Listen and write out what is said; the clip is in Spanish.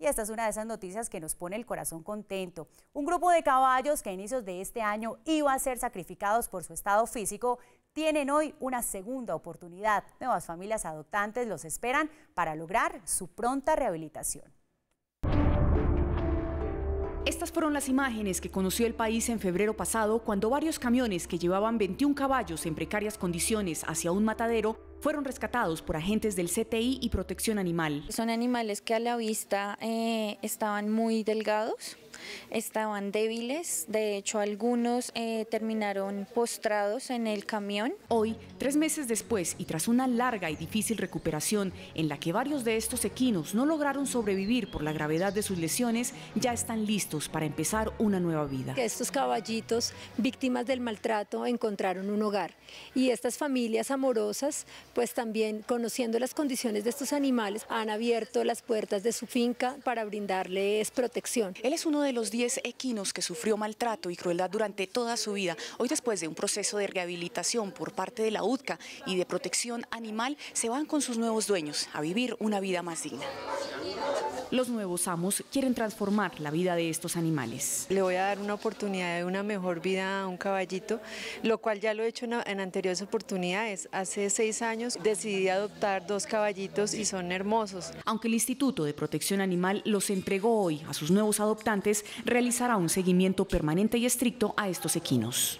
Y esta es una de esas noticias que nos pone el corazón contento. Un grupo de caballos que a inicios de este año iba a ser sacrificados por su estado físico tienen hoy una segunda oportunidad. Nuevas familias adoptantes los esperan para lograr su pronta rehabilitación. Estas fueron las imágenes que conoció el país en febrero pasado cuando varios camiones que llevaban 21 caballos en precarias condiciones hacia un matadero fueron rescatados por agentes del CTI y Protección Animal. Son animales que a la vista eh, estaban muy delgados, estaban débiles, de hecho algunos eh, terminaron postrados en el camión. Hoy, tres meses después y tras una larga y difícil recuperación en la que varios de estos equinos no lograron sobrevivir por la gravedad de sus lesiones, ya están listos para empezar una nueva vida. Estos caballitos, víctimas del maltrato, encontraron un hogar y estas familias amorosas, pues también conociendo las condiciones de estos animales, han abierto las puertas de su finca para brindarles protección. Él es uno de de los 10 equinos que sufrió maltrato y crueldad durante toda su vida, hoy después de un proceso de rehabilitación por parte de la UDCA y de protección animal, se van con sus nuevos dueños a vivir una vida más digna. Los nuevos amos quieren transformar la vida de estos animales. Le voy a dar una oportunidad de una mejor vida a un caballito, lo cual ya lo he hecho en anteriores oportunidades. Hace seis años decidí adoptar dos caballitos y son hermosos. Aunque el Instituto de Protección Animal los entregó hoy a sus nuevos adoptantes, realizará un seguimiento permanente y estricto a estos equinos.